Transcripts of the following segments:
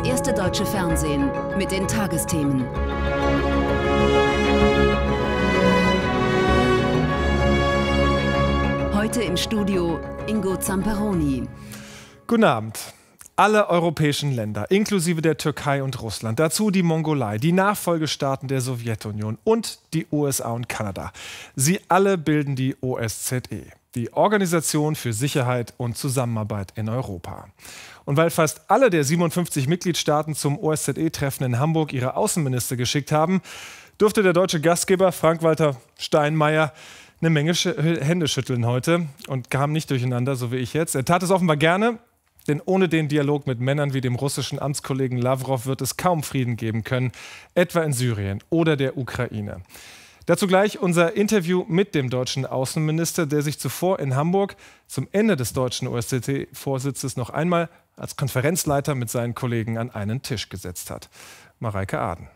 das erste deutsche Fernsehen mit den Tagesthemen. Heute im Studio Ingo Zamperoni. Guten Abend alle europäischen Länder, inklusive der Türkei und Russland, dazu die Mongolei, die Nachfolgestaaten der Sowjetunion und die USA und Kanada. Sie alle bilden die OSZE die Organisation für Sicherheit und Zusammenarbeit in Europa. Und weil fast alle der 57 Mitgliedstaaten zum OSZE-Treffen in Hamburg ihre Außenminister geschickt haben, durfte der deutsche Gastgeber Frank-Walter Steinmeier eine Menge Sch Hände schütteln heute und kam nicht durcheinander, so wie ich jetzt. Er tat es offenbar gerne, denn ohne den Dialog mit Männern wie dem russischen Amtskollegen Lavrov wird es kaum Frieden geben können, etwa in Syrien oder der Ukraine. Dazu gleich unser Interview mit dem deutschen Außenminister, der sich zuvor in Hamburg zum Ende des deutschen OSZE-Vorsitzes noch einmal als Konferenzleiter mit seinen Kollegen an einen Tisch gesetzt hat. Mareike Aden.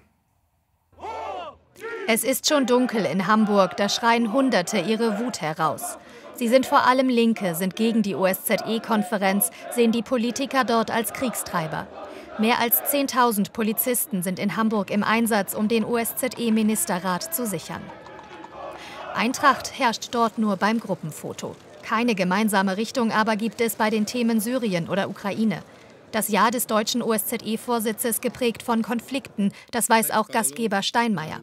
Es ist schon dunkel in Hamburg, da schreien Hunderte ihre Wut heraus. Sie sind vor allem Linke, sind gegen die OSZE-Konferenz, sehen die Politiker dort als Kriegstreiber. Mehr als 10.000 Polizisten sind in Hamburg im Einsatz, um den OSZE-Ministerrat zu sichern. Eintracht herrscht dort nur beim Gruppenfoto. Keine gemeinsame Richtung aber gibt es bei den Themen Syrien oder Ukraine. Das Jahr des deutschen OSZE-Vorsitzes geprägt von Konflikten, das weiß auch Gastgeber Steinmeier.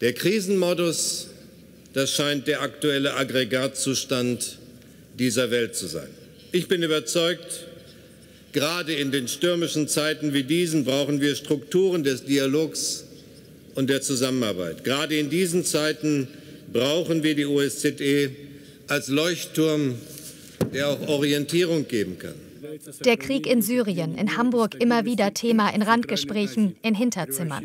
Der Krisenmodus, das scheint der aktuelle Aggregatzustand dieser Welt zu sein. Ich bin überzeugt, Gerade in den stürmischen Zeiten wie diesen brauchen wir Strukturen des Dialogs und der Zusammenarbeit. Gerade in diesen Zeiten brauchen wir die OSZE als Leuchtturm, der auch Orientierung geben kann. Der Krieg in Syrien, in Hamburg immer wieder Thema in Randgesprächen, in Hinterzimmern.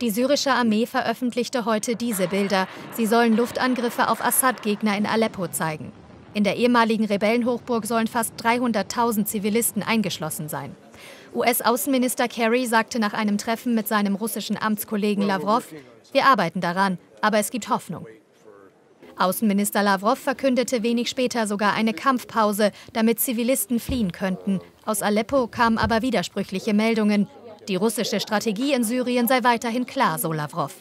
Die syrische Armee veröffentlichte heute diese Bilder. Sie sollen Luftangriffe auf Assad-Gegner in Aleppo zeigen. In der ehemaligen Rebellenhochburg sollen fast 300.000 Zivilisten eingeschlossen sein. US-Außenminister Kerry sagte nach einem Treffen mit seinem russischen Amtskollegen Lavrov, wir arbeiten daran, aber es gibt Hoffnung. Außenminister Lavrov verkündete wenig später sogar eine Kampfpause, damit Zivilisten fliehen könnten. Aus Aleppo kamen aber widersprüchliche Meldungen. Die russische Strategie in Syrien sei weiterhin klar, so Lavrov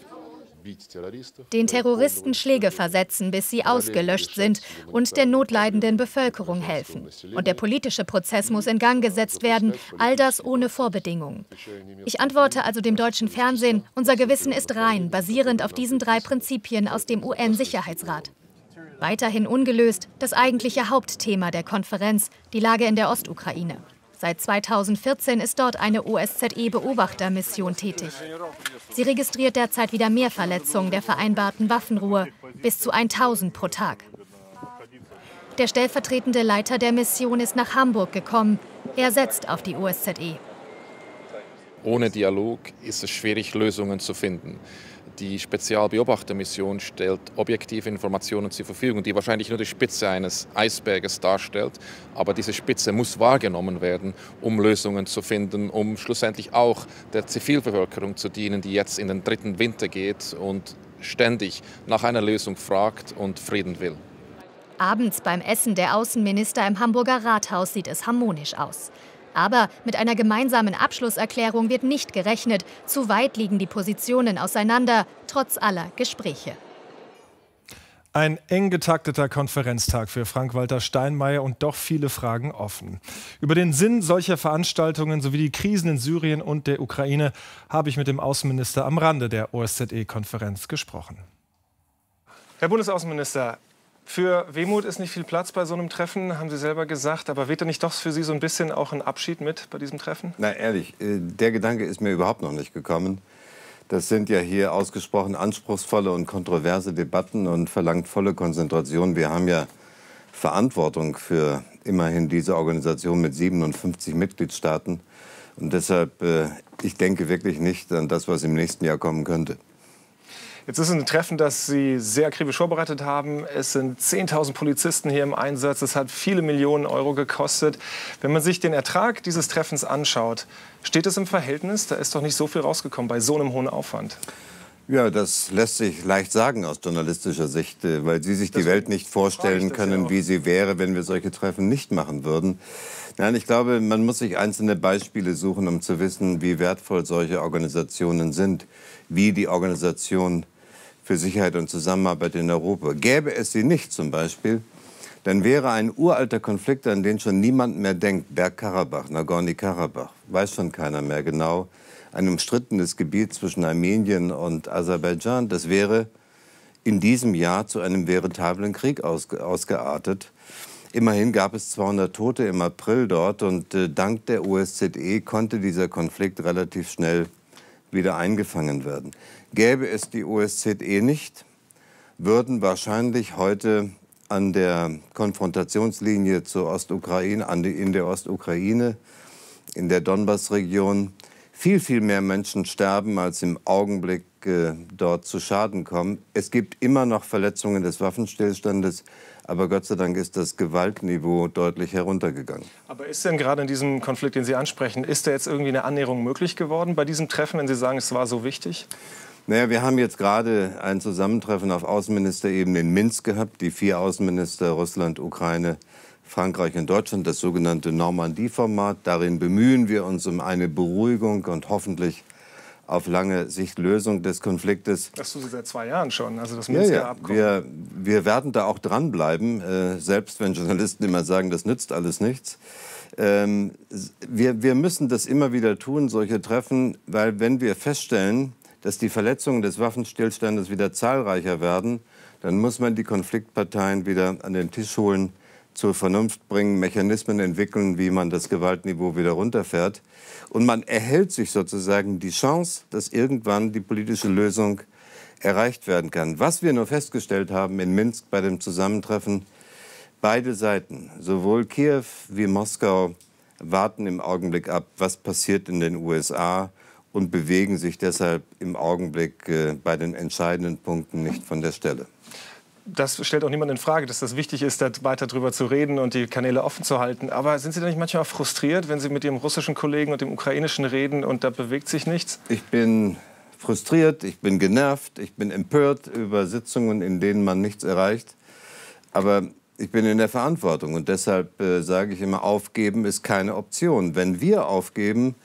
den äh, Terroristen Schläge versetzen, bis sie ausgelöscht sind und der notleidenden Bevölkerung helfen. Und der politische Prozess muss in Gang gesetzt werden, all das ohne Vorbedingungen. Ich antworte also dem deutschen Fernsehen, unser Gewissen ist rein, basierend auf diesen drei Prinzipien aus dem UN-Sicherheitsrat. Weiterhin ungelöst das eigentliche Hauptthema der Konferenz, die Lage in der Ostukraine. Seit 2014 ist dort eine OSZE-Beobachtermission tätig. Sie registriert derzeit wieder mehr Verletzungen der vereinbarten Waffenruhe, bis zu 1000 pro Tag. Der stellvertretende Leiter der Mission ist nach Hamburg gekommen. Er setzt auf die OSZE. Ohne Dialog ist es schwierig, Lösungen zu finden. Die Spezialbeobachtermission stellt objektive Informationen zur Verfügung, die wahrscheinlich nur die Spitze eines Eisberges darstellt. Aber diese Spitze muss wahrgenommen werden, um Lösungen zu finden, um schlussendlich auch der Zivilbevölkerung zu dienen, die jetzt in den dritten Winter geht und ständig nach einer Lösung fragt und Frieden will. Abends beim Essen der Außenminister im Hamburger Rathaus sieht es harmonisch aus. Aber mit einer gemeinsamen Abschlusserklärung wird nicht gerechnet. Zu weit liegen die Positionen auseinander, trotz aller Gespräche. Ein eng getakteter Konferenztag für Frank-Walter Steinmeier und doch viele Fragen offen. Über den Sinn solcher Veranstaltungen sowie die Krisen in Syrien und der Ukraine habe ich mit dem Außenminister am Rande der OSZE-Konferenz gesprochen. Herr Bundesaußenminister, für Wehmut ist nicht viel Platz bei so einem Treffen, haben Sie selber gesagt. Aber weht wehte nicht doch für Sie so ein bisschen auch ein Abschied mit bei diesem Treffen? Na ehrlich, äh, der Gedanke ist mir überhaupt noch nicht gekommen. Das sind ja hier ausgesprochen anspruchsvolle und kontroverse Debatten und verlangt volle Konzentration. Wir haben ja Verantwortung für immerhin diese Organisation mit 57 Mitgliedstaaten. Und deshalb, äh, ich denke wirklich nicht an das, was im nächsten Jahr kommen könnte. Jetzt ist ein Treffen, das Sie sehr akribisch vorbereitet haben. Es sind 10.000 Polizisten hier im Einsatz. Es hat viele Millionen Euro gekostet. Wenn man sich den Ertrag dieses Treffens anschaut, steht es im Verhältnis? Da ist doch nicht so viel rausgekommen bei so einem hohen Aufwand. Ja, das lässt sich leicht sagen aus journalistischer Sicht, äh, weil Sie sich das die Welt nicht vorstellen können, ja wie sie wäre, wenn wir solche Treffen nicht machen würden. Nein, ich glaube, man muss sich einzelne Beispiele suchen, um zu wissen, wie wertvoll solche Organisationen sind, wie die Organisation für Sicherheit und Zusammenarbeit in Europa. Gäbe es sie nicht zum Beispiel, dann wäre ein uralter Konflikt, an den schon niemand mehr denkt, Bergkarabach, nagorni karabach weiß schon keiner mehr genau, ein umstrittenes Gebiet zwischen Armenien und Aserbaidschan, das wäre in diesem Jahr zu einem veritablen Krieg ausge ausgeartet. Immerhin gab es 200 Tote im April dort und äh, dank der OSZE konnte dieser Konflikt relativ schnell wieder eingefangen werden. Gäbe es die OSZE nicht, würden wahrscheinlich heute an der Konfrontationslinie zur Ostukraine, an die, in der Ostukraine, in der Donbassregion, viel, viel mehr Menschen sterben, als im Augenblick äh, dort zu Schaden kommen. Es gibt immer noch Verletzungen des Waffenstillstandes. Aber Gott sei Dank ist das Gewaltniveau deutlich heruntergegangen. Aber ist denn gerade in diesem Konflikt, den Sie ansprechen, ist da jetzt irgendwie eine Annäherung möglich geworden bei diesem Treffen, wenn Sie sagen, es war so wichtig? Naja, wir haben jetzt gerade ein Zusammentreffen auf Außenministerebene in Minsk gehabt, die vier Außenminister Russland, Ukraine, Frankreich und Deutschland, das sogenannte Normandie-Format. Darin bemühen wir uns um eine Beruhigung und hoffentlich auf lange Sicht Lösung des Konfliktes. Das tun Sie seit zwei Jahren schon, also das Minsker-Abkommen. Ja, ja. wir, wir werden da auch dranbleiben, äh, selbst wenn Journalisten immer sagen, das nützt alles nichts. Ähm, wir, wir müssen das immer wieder tun, solche Treffen, weil wenn wir feststellen, dass die Verletzungen des Waffenstillstandes wieder zahlreicher werden, dann muss man die Konfliktparteien wieder an den Tisch holen zur Vernunft bringen, Mechanismen entwickeln, wie man das Gewaltniveau wieder runterfährt. Und man erhält sich sozusagen die Chance, dass irgendwann die politische Lösung erreicht werden kann. Was wir nur festgestellt haben in Minsk bei dem Zusammentreffen, beide Seiten, sowohl Kiew wie Moskau, warten im Augenblick ab, was passiert in den USA und bewegen sich deshalb im Augenblick äh, bei den entscheidenden Punkten nicht von der Stelle das stellt auch niemand in Frage, dass das wichtig ist, da weiter drüber zu reden und die Kanäle offen zu halten. Aber sind Sie da nicht manchmal frustriert, wenn Sie mit Ihrem russischen Kollegen und dem ukrainischen reden und da bewegt sich nichts? Ich bin frustriert, ich bin genervt, ich bin empört über Sitzungen, in denen man nichts erreicht. Aber ich bin in der Verantwortung und deshalb äh, sage ich immer, aufgeben ist keine Option. Wenn wir aufgeben,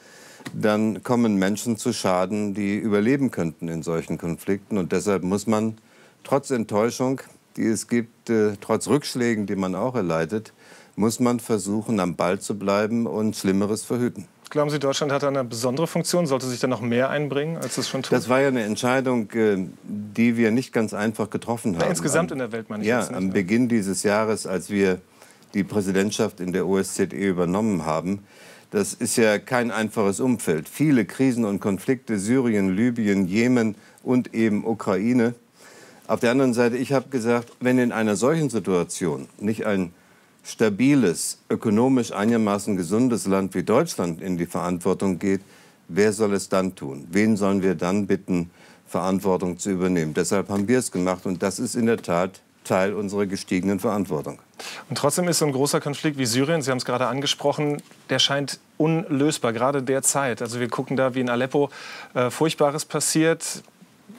dann kommen Menschen zu Schaden, die überleben könnten in solchen Konflikten. Und deshalb muss man trotz Enttäuschung, die es gibt, äh, trotz Rückschlägen, die man auch erleidet, muss man versuchen, am Ball zu bleiben und Schlimmeres verhüten. Glauben Sie, Deutschland hat eine besondere Funktion? Sollte sich da noch mehr einbringen, als es schon tut? Das war ja eine Entscheidung, äh, die wir nicht ganz einfach getroffen haben. Ja, insgesamt am, in der Welt, meine ich. Ja, am Beginn dieses Jahres, als wir die Präsidentschaft in der OSZE übernommen haben. Das ist ja kein einfaches Umfeld. Viele Krisen und Konflikte, Syrien, Libyen, Jemen und eben Ukraine. Auf der anderen Seite, ich habe gesagt, wenn in einer solchen Situation nicht ein stabiles, ökonomisch einigermaßen gesundes Land wie Deutschland in die Verantwortung geht, wer soll es dann tun? Wen sollen wir dann bitten, Verantwortung zu übernehmen? Deshalb haben wir es gemacht und das ist in der Tat Teil unserer gestiegenen Verantwortung. Und trotzdem ist so ein großer Konflikt wie Syrien, Sie haben es gerade angesprochen, der scheint unlösbar, gerade derzeit. Also wir gucken da, wie in Aleppo äh, Furchtbares passiert.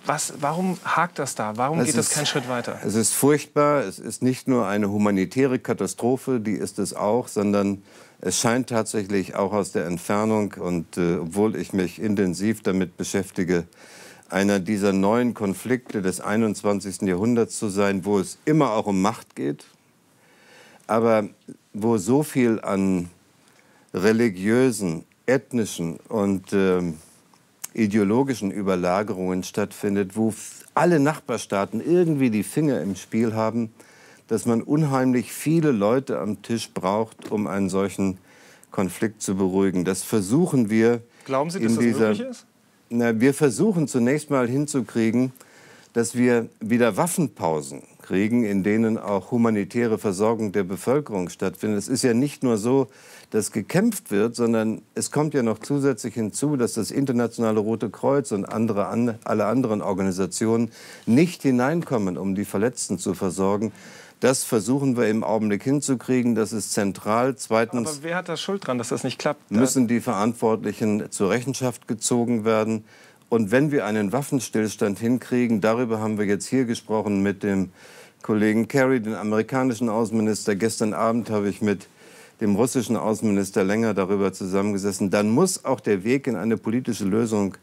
Was, warum hakt das da? Warum es geht das keinen Schritt weiter? Es ist furchtbar. Es ist nicht nur eine humanitäre Katastrophe, die ist es auch, sondern es scheint tatsächlich auch aus der Entfernung und äh, obwohl ich mich intensiv damit beschäftige, einer dieser neuen Konflikte des 21. Jahrhunderts zu sein, wo es immer auch um Macht geht, aber wo so viel an religiösen, ethnischen und äh, ideologischen Überlagerungen stattfindet, wo alle Nachbarstaaten irgendwie die Finger im Spiel haben, dass man unheimlich viele Leute am Tisch braucht, um einen solchen Konflikt zu beruhigen. Das versuchen wir. Glauben Sie, dass das dieser, möglich ist? Na, wir versuchen zunächst mal hinzukriegen, dass wir wieder Waffenpausen Kriegen, in denen auch humanitäre Versorgung der Bevölkerung stattfindet. Es ist ja nicht nur so, dass gekämpft wird, sondern es kommt ja noch zusätzlich hinzu, dass das Internationale Rote Kreuz und andere, alle anderen Organisationen nicht hineinkommen, um die Verletzten zu versorgen. Das versuchen wir im Augenblick hinzukriegen. Das ist zentral. Zweitens. Aber wer hat da Schuld dran, dass das nicht klappt? Müssen die Verantwortlichen zur Rechenschaft gezogen werden. Und wenn wir einen Waffenstillstand hinkriegen, darüber haben wir jetzt hier gesprochen mit dem Kollegen Kerry, den amerikanischen Außenminister. Gestern Abend habe ich mit dem russischen Außenminister länger darüber zusammengesessen. Dann muss auch der Weg in eine politische Lösung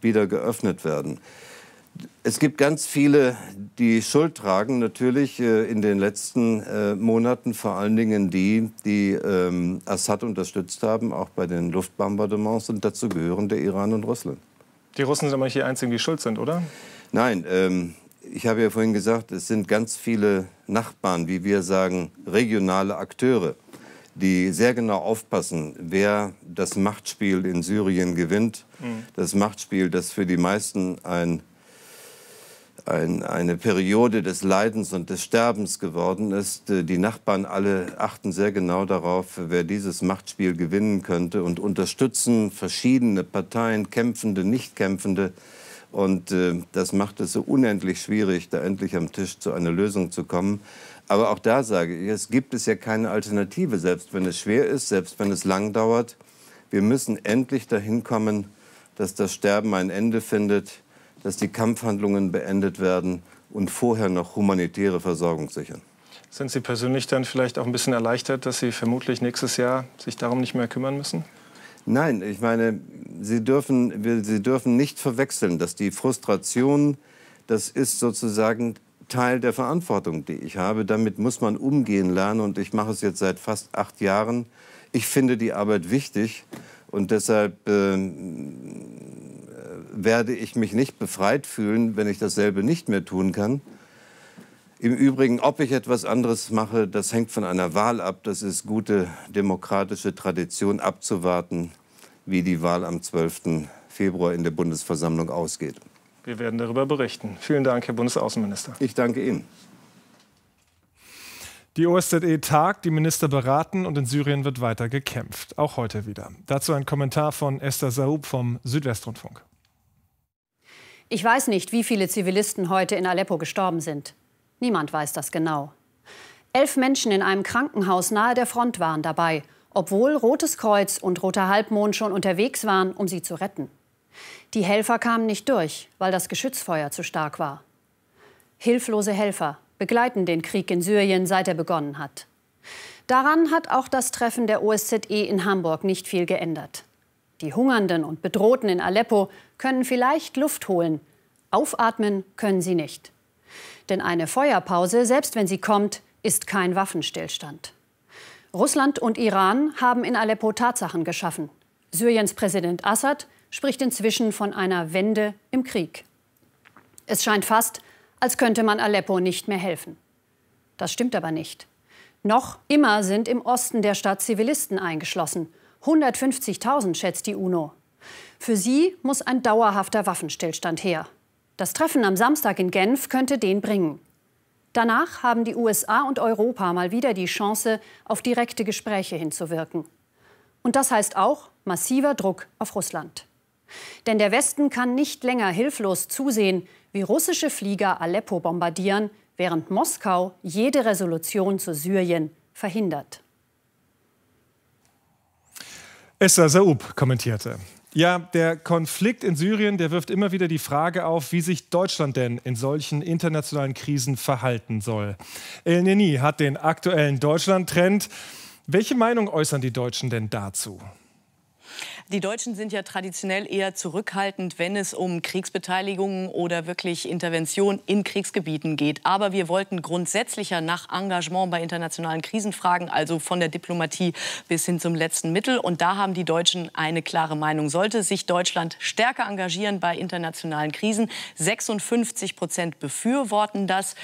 wieder geöffnet werden. Es gibt ganz viele, die Schuld tragen, natürlich äh, in den letzten äh, Monaten, vor allen Dingen die, die ähm, Assad unterstützt haben, auch bei den Luftbombardements. Und dazu gehören der Iran und Russland. Die Russen sind aber nicht die Einzigen, die schuld sind, oder? Nein, ähm, ich habe ja vorhin gesagt, es sind ganz viele Nachbarn, wie wir sagen, regionale Akteure, die sehr genau aufpassen, wer das Machtspiel in Syrien gewinnt. Mhm. Das Machtspiel, das für die meisten ein, ein, eine Periode des Leidens und des Sterbens geworden ist. Äh, die Nachbarn alle achten sehr genau darauf, wer dieses Machtspiel gewinnen könnte und unterstützen verschiedene Parteien, kämpfende, nicht kämpfende und äh, das macht es so unendlich schwierig, da endlich am Tisch zu einer Lösung zu kommen. Aber auch da sage ich, es gibt es ja keine Alternative, selbst wenn es schwer ist, selbst wenn es lang dauert. Wir müssen endlich dahin kommen, dass das Sterben ein Ende findet, dass die Kampfhandlungen beendet werden und vorher noch humanitäre Versorgung sichern. Sind Sie persönlich dann vielleicht auch ein bisschen erleichtert, dass Sie vermutlich nächstes Jahr sich darum nicht mehr kümmern müssen? Nein, ich meine, Sie dürfen, Sie dürfen nicht verwechseln, dass die Frustration, das ist sozusagen Teil der Verantwortung, die ich habe. Damit muss man umgehen lernen und ich mache es jetzt seit fast acht Jahren. Ich finde die Arbeit wichtig und deshalb ähm, äh, werde ich mich nicht befreit fühlen, wenn ich dasselbe nicht mehr tun kann. Im Übrigen, ob ich etwas anderes mache, das hängt von einer Wahl ab. Das ist gute demokratische Tradition, abzuwarten, wie die Wahl am 12. Februar in der Bundesversammlung ausgeht. Wir werden darüber berichten. Vielen Dank, Herr Bundesaußenminister. Ich danke Ihnen. Die OSZE tagt, die Minister beraten und in Syrien wird weiter gekämpft. Auch heute wieder. Dazu ein Kommentar von Esther Saub vom Südwestrundfunk. Ich weiß nicht, wie viele Zivilisten heute in Aleppo gestorben sind. Niemand weiß das genau. Elf Menschen in einem Krankenhaus nahe der Front waren dabei, obwohl Rotes Kreuz und Roter Halbmond schon unterwegs waren, um sie zu retten. Die Helfer kamen nicht durch, weil das Geschützfeuer zu stark war. Hilflose Helfer begleiten den Krieg in Syrien, seit er begonnen hat. Daran hat auch das Treffen der OSZE in Hamburg nicht viel geändert. Die Hungernden und Bedrohten in Aleppo können vielleicht Luft holen. Aufatmen können sie nicht. Denn eine Feuerpause, selbst wenn sie kommt, ist kein Waffenstillstand. Russland und Iran haben in Aleppo Tatsachen geschaffen. Syriens Präsident Assad spricht inzwischen von einer Wende im Krieg. Es scheint fast, als könnte man Aleppo nicht mehr helfen. Das stimmt aber nicht. Noch immer sind im Osten der Stadt Zivilisten eingeschlossen. 150.000 schätzt die UNO. Für sie muss ein dauerhafter Waffenstillstand her. Das Treffen am Samstag in Genf könnte den bringen. Danach haben die USA und Europa mal wieder die Chance, auf direkte Gespräche hinzuwirken. Und das heißt auch massiver Druck auf Russland. Denn der Westen kann nicht länger hilflos zusehen, wie russische Flieger Aleppo bombardieren, während Moskau jede Resolution zu Syrien verhindert. Esther Saub kommentierte. Ja, der Konflikt in Syrien, der wirft immer wieder die Frage auf, wie sich Deutschland denn in solchen internationalen Krisen verhalten soll. El Neni hat den aktuellen Deutschland-Trend. Welche Meinung äußern die Deutschen denn dazu? Die Deutschen sind ja traditionell eher zurückhaltend, wenn es um Kriegsbeteiligungen oder wirklich Intervention in Kriegsgebieten geht. Aber wir wollten grundsätzlicher nach Engagement bei internationalen Krisenfragen, also von der Diplomatie bis hin zum letzten Mittel. Und da haben die Deutschen eine klare Meinung. Sollte sich Deutschland stärker engagieren bei internationalen Krisen? 56 Prozent befürworten das.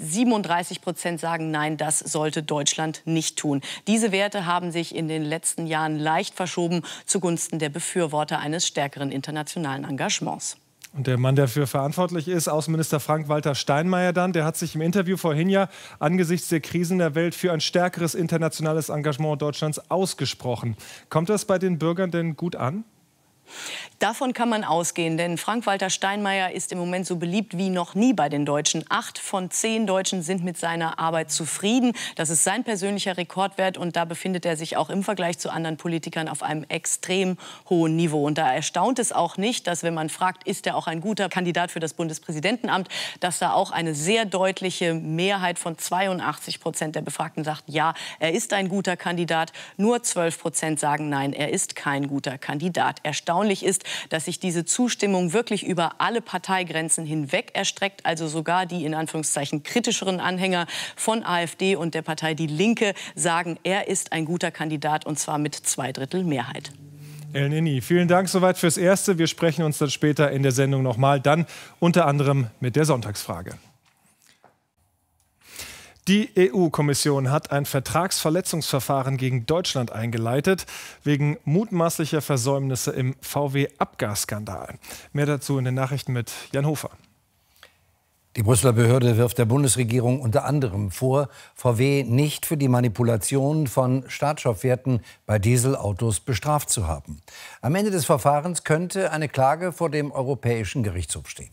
37 Prozent sagen, nein, das sollte Deutschland nicht tun. Diese Werte haben sich in den letzten Jahren leicht verschoben zugunsten der Befürworter eines stärkeren internationalen Engagements. Und der Mann, der dafür verantwortlich ist, Außenminister Frank-Walter Steinmeier dann, der hat sich im Interview vorhin ja angesichts der Krisen der Welt für ein stärkeres internationales Engagement Deutschlands ausgesprochen. Kommt das bei den Bürgern denn gut an? Davon kann man ausgehen, denn Frank-Walter Steinmeier ist im Moment so beliebt wie noch nie bei den Deutschen. Acht von zehn Deutschen sind mit seiner Arbeit zufrieden. Das ist sein persönlicher Rekordwert und da befindet er sich auch im Vergleich zu anderen Politikern auf einem extrem hohen Niveau. Und da erstaunt es auch nicht, dass wenn man fragt, ist er auch ein guter Kandidat für das Bundespräsidentenamt, dass da auch eine sehr deutliche Mehrheit von 82 Prozent der Befragten sagt, ja, er ist ein guter Kandidat. Nur 12 Prozent sagen, nein, er ist kein guter Kandidat. Erstaunt erstaunlich ist, dass sich diese Zustimmung wirklich über alle Parteigrenzen hinweg erstreckt. Also sogar die in Anführungszeichen kritischeren Anhänger von AfD und der Partei Die Linke sagen, er ist ein guter Kandidat und zwar mit zwei Drittel Mehrheit. El Nini, vielen Dank soweit fürs Erste. Wir sprechen uns dann später in der Sendung nochmal, dann unter anderem mit der Sonntagsfrage. Die EU-Kommission hat ein Vertragsverletzungsverfahren gegen Deutschland eingeleitet, wegen mutmaßlicher Versäumnisse im VW-Abgasskandal. Mehr dazu in den Nachrichten mit Jan Hofer. Die Brüsseler Behörde wirft der Bundesregierung unter anderem vor, VW nicht für die Manipulation von Startstoffwerten bei Dieselautos bestraft zu haben. Am Ende des Verfahrens könnte eine Klage vor dem Europäischen Gerichtshof stehen.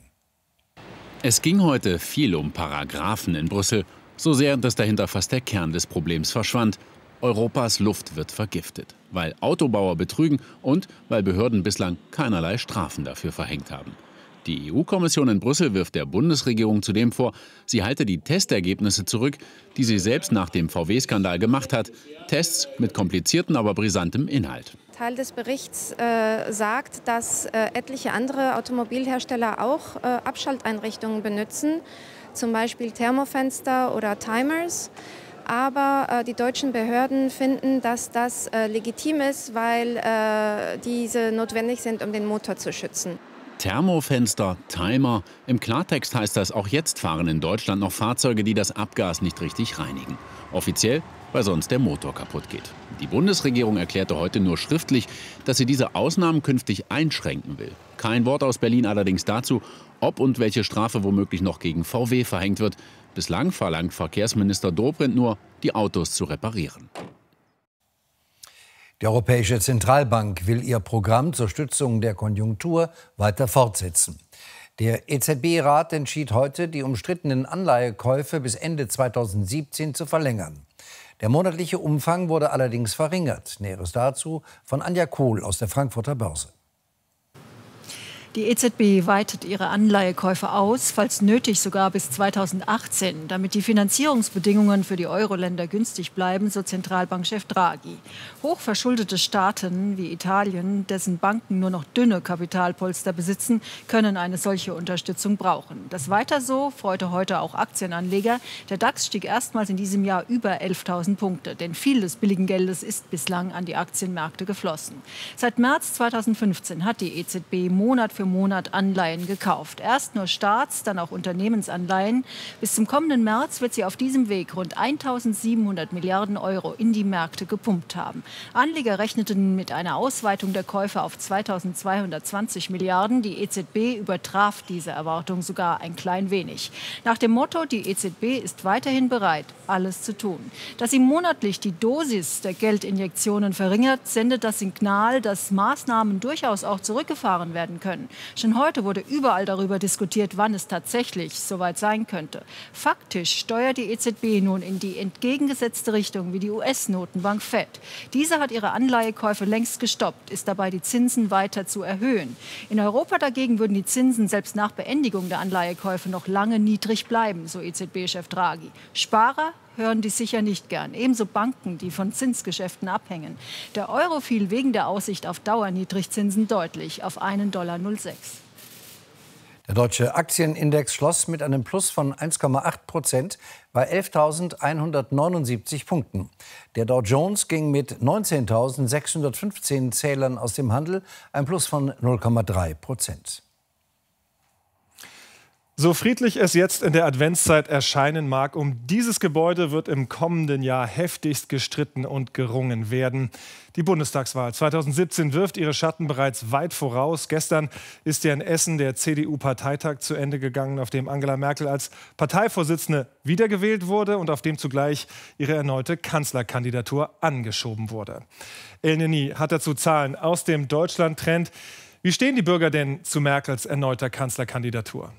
Es ging heute viel um Paragraphen in Brüssel so sehr, dass dahinter fast der Kern des Problems verschwand. Europas Luft wird vergiftet, weil Autobauer betrügen und weil Behörden bislang keinerlei Strafen dafür verhängt haben. Die EU-Kommission in Brüssel wirft der Bundesregierung zudem vor, sie halte die Testergebnisse zurück, die sie selbst nach dem VW-Skandal gemacht hat. Tests mit komplizierten, aber brisantem Inhalt. Teil des Berichts äh, sagt, dass äh, etliche andere Automobilhersteller auch äh, Abschalteinrichtungen benutzen zum Beispiel Thermofenster oder Timers. Aber äh, die deutschen Behörden finden, dass das äh, legitim ist, weil äh, diese notwendig sind, um den Motor zu schützen. Thermofenster, Timer. Im Klartext heißt das, auch jetzt fahren in Deutschland noch Fahrzeuge, die das Abgas nicht richtig reinigen. Offiziell, weil sonst der Motor kaputt geht. Die Bundesregierung erklärte heute nur schriftlich, dass sie diese Ausnahmen künftig einschränken will. Kein Wort aus Berlin allerdings dazu, ob und welche Strafe womöglich noch gegen VW verhängt wird, bislang verlangt Verkehrsminister Dobrindt nur, die Autos zu reparieren. Die Europäische Zentralbank will ihr Programm zur Stützung der Konjunktur weiter fortsetzen. Der EZB-Rat entschied heute, die umstrittenen Anleihekäufe bis Ende 2017 zu verlängern. Der monatliche Umfang wurde allerdings verringert. Näheres dazu von Anja Kohl aus der Frankfurter Börse. Die EZB weitet ihre Anleihekäufe aus, falls nötig sogar bis 2018, damit die Finanzierungsbedingungen für die Euro-Länder günstig bleiben, so Zentralbankchef Draghi. Hochverschuldete Staaten wie Italien, dessen Banken nur noch dünne Kapitalpolster besitzen, können eine solche Unterstützung brauchen. Das weiter so freute heute auch Aktienanleger. Der DAX stieg erstmals in diesem Jahr über 11.000 Punkte, denn viel des billigen Geldes ist bislang an die Aktienmärkte geflossen. Seit März 2015 hat die EZB Monat für Monat Anleihen gekauft. Erst nur Staats-, dann auch Unternehmensanleihen. Bis zum kommenden März wird sie auf diesem Weg rund 1.700 Milliarden Euro in die Märkte gepumpt haben. Anleger rechneten mit einer Ausweitung der Käufe auf 2.220 Milliarden. Die EZB übertraf diese Erwartung sogar ein klein wenig. Nach dem Motto, die EZB ist weiterhin bereit, alles zu tun. Dass sie monatlich die Dosis der Geldinjektionen verringert, sendet das Signal, dass Maßnahmen durchaus auch zurückgefahren werden können können. Schon heute wurde überall darüber diskutiert, wann es tatsächlich soweit sein könnte. Faktisch steuert die EZB nun in die entgegengesetzte Richtung wie die US-Notenbank Fed. Diese hat ihre Anleihekäufe längst gestoppt, ist dabei, die Zinsen weiter zu erhöhen. In Europa dagegen würden die Zinsen selbst nach Beendigung der Anleihekäufe noch lange niedrig bleiben, so EZB-Chef Draghi. Sparer hören die sicher nicht gern. Ebenso Banken, die von Zinsgeschäften abhängen. Der Euro fiel wegen der Aussicht auf Dauerniedrigzinsen deutlich auf 1,06 Dollar. Der deutsche Aktienindex schloss mit einem Plus von 1,8 Prozent bei 11.179 Punkten. Der Dow Jones ging mit 19.615 Zählern aus dem Handel, ein Plus von 0,3 Prozent. So friedlich es jetzt in der Adventszeit erscheinen mag, um dieses Gebäude wird im kommenden Jahr heftigst gestritten und gerungen werden. Die Bundestagswahl 2017 wirft ihre Schatten bereits weit voraus. Gestern ist ja in Essen der CDU-Parteitag zu Ende gegangen, auf dem Angela Merkel als Parteivorsitzende wiedergewählt wurde und auf dem zugleich ihre erneute Kanzlerkandidatur angeschoben wurde. El hat dazu Zahlen aus dem Deutschland-Trend. Wie stehen die Bürger denn zu Merkels erneuter Kanzlerkandidatur?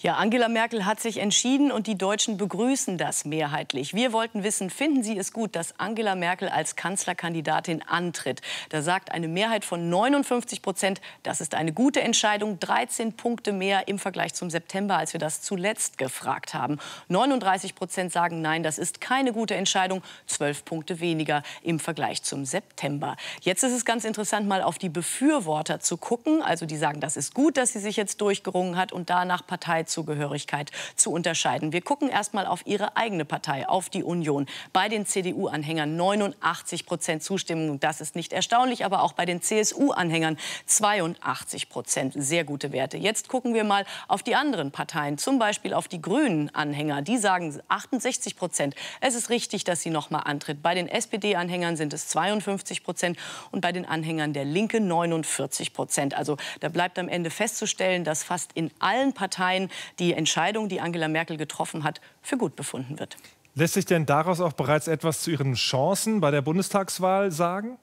Ja, Angela Merkel hat sich entschieden und die Deutschen begrüßen das mehrheitlich. Wir wollten wissen, finden Sie es gut, dass Angela Merkel als Kanzlerkandidatin antritt? Da sagt eine Mehrheit von 59 Prozent, das ist eine gute Entscheidung, 13 Punkte mehr im Vergleich zum September, als wir das zuletzt gefragt haben. 39 Prozent sagen, nein, das ist keine gute Entscheidung, 12 Punkte weniger im Vergleich zum September. Jetzt ist es ganz interessant, mal auf die Befürworter zu gucken. Also die sagen, das ist gut, dass sie sich jetzt durchgerungen hat und danach Partei Parteizugehörigkeit zu unterscheiden. Wir gucken erstmal auf Ihre eigene Partei, auf die Union. Bei den CDU-Anhängern 89 Prozent Zustimmung, das ist nicht erstaunlich, aber auch bei den CSU-Anhängern 82 Prozent, sehr gute Werte. Jetzt gucken wir mal auf die anderen Parteien, zum Beispiel auf die Grünen-Anhänger. Die sagen 68 Prozent, es ist richtig, dass sie noch mal antritt. Bei den SPD-Anhängern sind es 52 Prozent und bei den Anhängern der Linke 49 Prozent. Also da bleibt am Ende festzustellen, dass fast in allen Parteien allgemein die Entscheidung, die Angela Merkel getroffen hat, für gut befunden wird. Lässt sich denn daraus auch bereits etwas zu Ihren Chancen bei der Bundestagswahl sagen?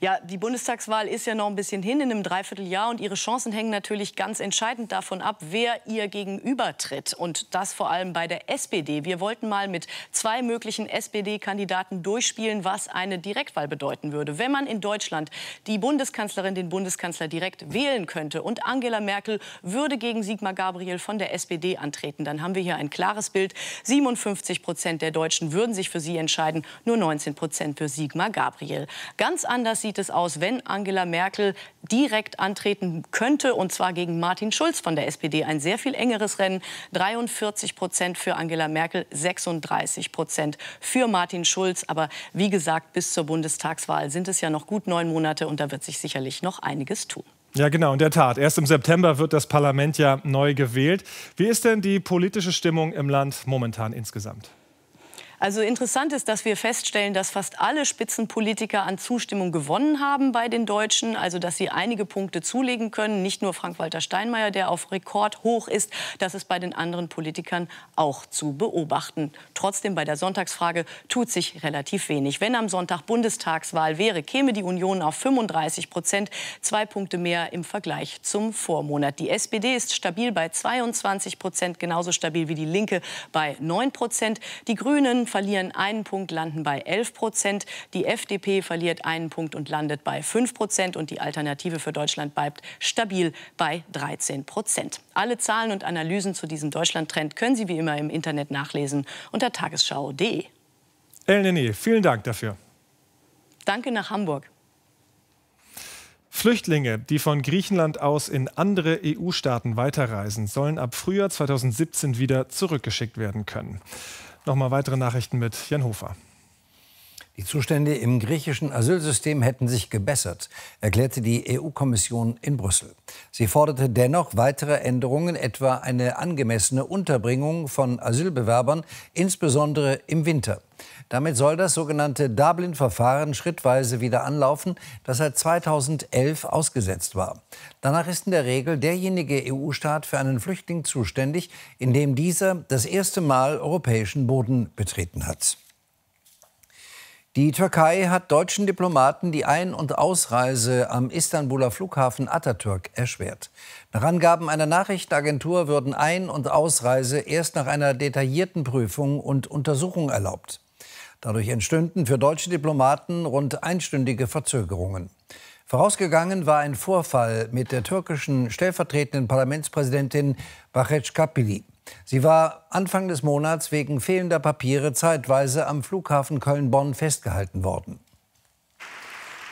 Ja, die Bundestagswahl ist ja noch ein bisschen hin, in einem Dreivierteljahr. Und ihre Chancen hängen natürlich ganz entscheidend davon ab, wer ihr gegenübertritt. Und das vor allem bei der SPD. Wir wollten mal mit zwei möglichen SPD-Kandidaten durchspielen, was eine Direktwahl bedeuten würde. Wenn man in Deutschland die Bundeskanzlerin, den Bundeskanzler direkt wählen könnte und Angela Merkel würde gegen Sigmar Gabriel von der SPD antreten, dann haben wir hier ein klares Bild. 57 Prozent der Deutschen würden sich für sie entscheiden, nur 19 Prozent für Sigmar Gabriel. Ganz Ganz anders sieht es aus, wenn Angela Merkel direkt antreten könnte, und zwar gegen Martin Schulz von der SPD. Ein sehr viel engeres Rennen. 43 Prozent für Angela Merkel, 36 Prozent für Martin Schulz. Aber wie gesagt, bis zur Bundestagswahl sind es ja noch gut neun Monate und da wird sich sicherlich noch einiges tun. Ja, genau, in der Tat. Erst im September wird das Parlament ja neu gewählt. Wie ist denn die politische Stimmung im Land momentan insgesamt? Also interessant ist, dass wir feststellen, dass fast alle Spitzenpolitiker an Zustimmung gewonnen haben bei den Deutschen, also dass sie einige Punkte zulegen können, nicht nur Frank-Walter Steinmeier, der auf Rekord hoch ist, das ist bei den anderen Politikern auch zu beobachten. Trotzdem bei der Sonntagsfrage tut sich relativ wenig. Wenn am Sonntag Bundestagswahl wäre, käme die Union auf 35 Prozent, zwei Punkte mehr im Vergleich zum Vormonat. Die SPD ist stabil bei 22 Prozent, genauso stabil wie die Linke bei 9 Prozent. Die Grünen verlieren einen Punkt, landen bei 11 Prozent. Die FDP verliert einen Punkt und landet bei 5 Prozent. Und die Alternative für Deutschland bleibt stabil bei 13 Prozent. Alle Zahlen und Analysen zu diesem Deutschland-Trend können Sie wie immer im Internet nachlesen unter tagesschau.de. Elneny, vielen Dank dafür. Danke nach Hamburg. Flüchtlinge, die von Griechenland aus in andere EU-Staaten weiterreisen, sollen ab Frühjahr 2017 wieder zurückgeschickt werden können. Nochmal weitere Nachrichten mit Jan Hofer. Die Zustände im griechischen Asylsystem hätten sich gebessert, erklärte die EU-Kommission in Brüssel. Sie forderte dennoch weitere Änderungen, etwa eine angemessene Unterbringung von Asylbewerbern, insbesondere im Winter. Damit soll das sogenannte Dublin-Verfahren schrittweise wieder anlaufen, das seit 2011 ausgesetzt war. Danach ist in der Regel derjenige EU-Staat für einen Flüchtling zuständig, in dem dieser das erste Mal europäischen Boden betreten hat. Die Türkei hat deutschen Diplomaten die Ein- und Ausreise am Istanbuler Flughafen Atatürk erschwert. Nach Angaben einer Nachrichtenagentur würden Ein- und Ausreise erst nach einer detaillierten Prüfung und Untersuchung erlaubt. Dadurch entstünden für deutsche Diplomaten rund einstündige Verzögerungen. Vorausgegangen war ein Vorfall mit der türkischen stellvertretenden Parlamentspräsidentin Baheç Kapili. Sie war Anfang des Monats wegen fehlender Papiere zeitweise am Flughafen Köln-Bonn festgehalten worden.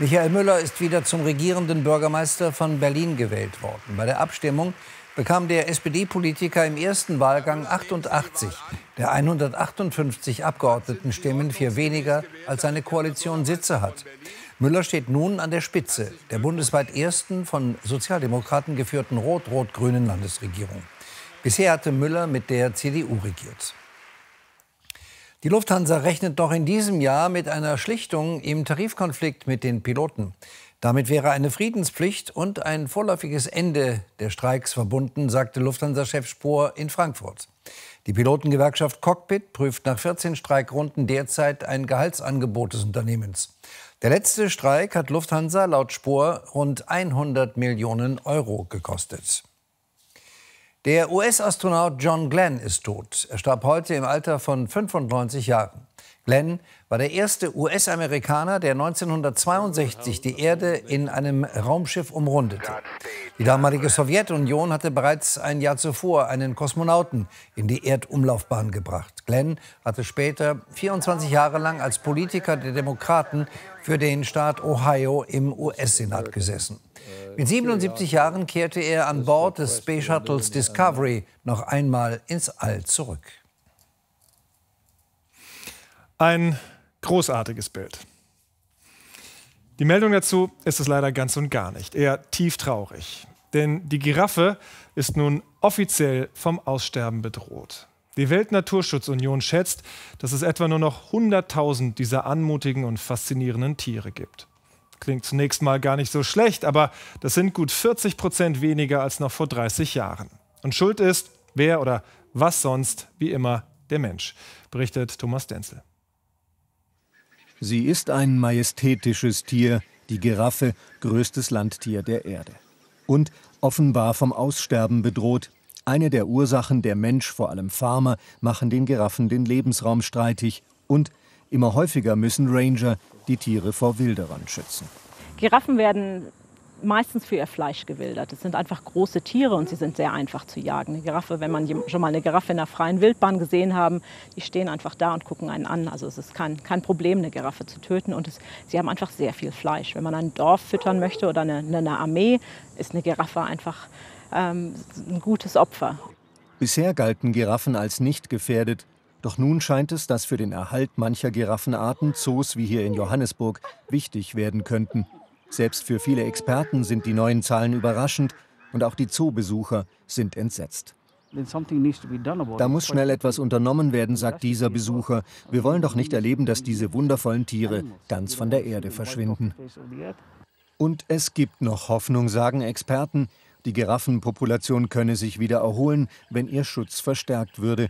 Michael Müller ist wieder zum regierenden Bürgermeister von Berlin gewählt worden. Bei der Abstimmung bekam der SPD-Politiker im ersten Wahlgang 88 der 158 Abgeordnetenstimmen, vier weniger als seine Koalition Sitze hat. Müller steht nun an der Spitze der bundesweit ersten von Sozialdemokraten geführten rot-rot-grünen Landesregierung. Bisher hatte Müller mit der CDU regiert. Die Lufthansa rechnet doch in diesem Jahr mit einer Schlichtung im Tarifkonflikt mit den Piloten. Damit wäre eine Friedenspflicht und ein vorläufiges Ende der Streiks verbunden, sagte Lufthansa-Chef Spohr in Frankfurt. Die Pilotengewerkschaft Cockpit prüft nach 14 Streikrunden derzeit ein Gehaltsangebot des Unternehmens. Der letzte Streik hat Lufthansa laut Spohr rund 100 Millionen Euro gekostet. Der US-Astronaut John Glenn ist tot. Er starb heute im Alter von 95 Jahren. Glenn war der erste US-Amerikaner, der 1962 die Erde in einem Raumschiff umrundete. Die damalige Sowjetunion hatte bereits ein Jahr zuvor einen Kosmonauten in die Erdumlaufbahn gebracht. Glenn hatte später 24 Jahre lang als Politiker der Demokraten für den Staat Ohio im US-Senat gesessen. Mit 77 Jahren kehrte er an Bord des Space Shuttles Discovery noch einmal ins All zurück. Ein großartiges Bild. Die Meldung dazu ist es leider ganz und gar nicht, eher tief traurig. Denn die Giraffe ist nun offiziell vom Aussterben bedroht. Die Weltnaturschutzunion schätzt, dass es etwa nur noch 100.000 dieser anmutigen und faszinierenden Tiere gibt. Klingt zunächst mal gar nicht so schlecht, aber das sind gut 40 Prozent weniger als noch vor 30 Jahren. Und schuld ist, wer oder was sonst, wie immer, der Mensch, berichtet Thomas Denzel. Sie ist ein majestätisches Tier, die Giraffe, größtes Landtier der Erde. Und offenbar vom Aussterben bedroht. Eine der Ursachen, der Mensch, vor allem Farmer, machen den Giraffen den Lebensraum streitig. Und immer häufiger müssen Ranger die Tiere vor Wilderern schützen. Giraffen werden meistens für ihr Fleisch gewildert. Es sind einfach große Tiere und sie sind sehr einfach zu jagen. Eine Giraffe, wenn man schon mal eine Giraffe in der freien Wildbahn gesehen haben, die stehen einfach da und gucken einen an. Also es ist kein, kein Problem, eine Giraffe zu töten und es, sie haben einfach sehr viel Fleisch. Wenn man ein Dorf füttern möchte oder eine, eine Armee, ist eine Giraffe einfach ähm, ein gutes Opfer. Bisher galten Giraffen als nicht gefährdet. Doch nun scheint es, dass für den Erhalt mancher Giraffenarten Zoos wie hier in Johannesburg wichtig werden könnten. Selbst für viele Experten sind die neuen Zahlen überraschend und auch die Zoobesucher sind entsetzt. Da muss schnell etwas unternommen werden, sagt dieser Besucher. Wir wollen doch nicht erleben, dass diese wundervollen Tiere ganz von der Erde verschwinden. Und es gibt noch Hoffnung, sagen Experten. Die Giraffenpopulation könne sich wieder erholen, wenn ihr Schutz verstärkt würde.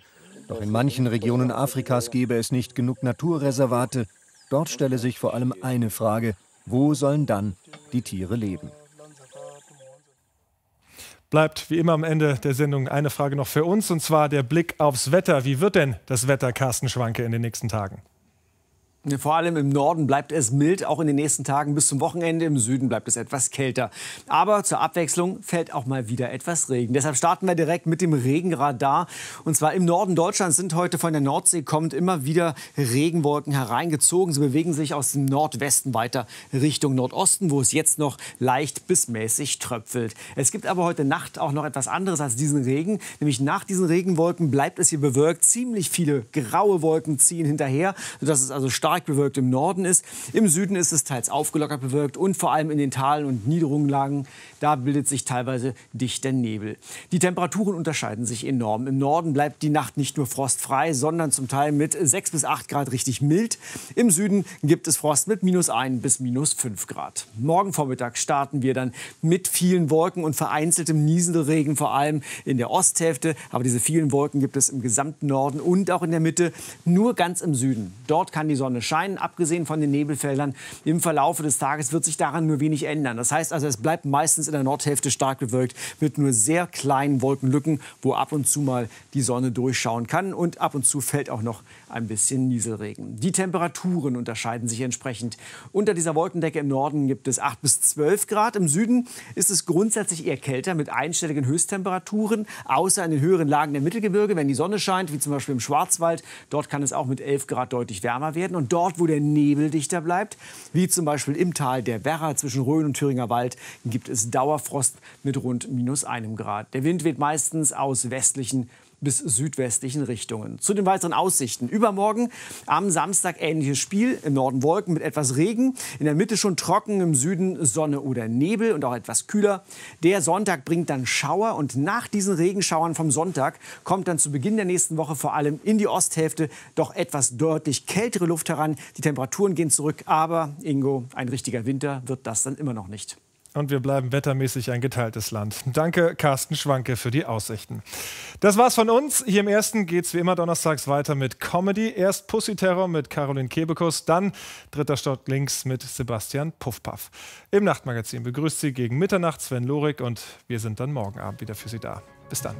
Doch in manchen Regionen Afrikas gäbe es nicht genug Naturreservate. Dort stelle sich vor allem eine Frage, wo sollen dann die Tiere leben? Bleibt wie immer am Ende der Sendung eine Frage noch für uns, und zwar der Blick aufs Wetter. Wie wird denn das Wetter, Carsten Schwanke, in den nächsten Tagen? Vor allem im Norden bleibt es mild, auch in den nächsten Tagen bis zum Wochenende. Im Süden bleibt es etwas kälter. Aber zur Abwechslung fällt auch mal wieder etwas Regen. Deshalb starten wir direkt mit dem Regenradar. Und zwar im Norden Deutschlands sind heute von der Nordsee kommend immer wieder Regenwolken hereingezogen. Sie bewegen sich aus dem Nordwesten weiter Richtung Nordosten, wo es jetzt noch leicht bis mäßig tröpfelt. Es gibt aber heute Nacht auch noch etwas anderes als diesen Regen. Nämlich nach diesen Regenwolken bleibt es hier bewölkt. Ziemlich viele graue Wolken ziehen hinterher, sodass es also stark stark bewölkt im Norden ist. Im Süden ist es teils aufgelockert bewölkt und vor allem in den Talen und Niederunglagen, da bildet sich teilweise dichter Nebel. Die Temperaturen unterscheiden sich enorm. Im Norden bleibt die Nacht nicht nur frostfrei, sondern zum Teil mit 6 bis 8 Grad richtig mild. Im Süden gibt es Frost mit minus 1 bis minus 5 Grad. Morgen Vormittag starten wir dann mit vielen Wolken und vereinzeltem Nieselregen, vor allem in der Osthälfte. Aber diese vielen Wolken gibt es im gesamten Norden und auch in der Mitte, nur ganz im Süden. Dort kann die Sonne Sonne scheinen, abgesehen von den Nebelfeldern, im Verlauf des Tages wird sich daran nur wenig ändern. Das heißt also, es bleibt meistens in der Nordhälfte stark bewölkt mit nur sehr kleinen Wolkenlücken, wo ab und zu mal die Sonne durchschauen kann und ab und zu fällt auch noch ein bisschen Nieselregen. Die Temperaturen unterscheiden sich entsprechend. Unter dieser Wolkendecke im Norden gibt es 8 bis 12 Grad. Im Süden ist es grundsätzlich eher kälter mit einstelligen Höchsttemperaturen, außer in den höheren Lagen der Mittelgebirge, wenn die Sonne scheint, wie zum Beispiel im Schwarzwald. Dort kann es auch mit 11 Grad deutlich wärmer werden. Und dort, wo der Nebel dichter bleibt, wie zum Beispiel im Tal der Werra zwischen Rhön und Thüringer Wald, gibt es Dauerfrost mit rund minus einem Grad. Der Wind weht meistens aus westlichen bis südwestlichen Richtungen. Zu den weiteren Aussichten. Übermorgen am Samstag ähnliches Spiel. Im Norden Wolken mit etwas Regen. In der Mitte schon trocken, im Süden Sonne oder Nebel und auch etwas kühler. Der Sonntag bringt dann Schauer und nach diesen Regenschauern vom Sonntag kommt dann zu Beginn der nächsten Woche vor allem in die Osthälfte doch etwas deutlich kältere Luft heran. Die Temperaturen gehen zurück, aber Ingo, ein richtiger Winter wird das dann immer noch nicht und wir bleiben wettermäßig ein geteiltes Land. Danke, Carsten Schwanke, für die Aussichten. Das war's von uns. Hier im ersten geht's wie immer donnerstags weiter mit Comedy. Erst Pussy Terror mit Caroline Kebekus, dann dritter Stock links mit Sebastian Puffpaff. Im Nachtmagazin begrüßt Sie gegen Mitternacht Sven Lorik und wir sind dann morgen Abend wieder für Sie da. Bis dann.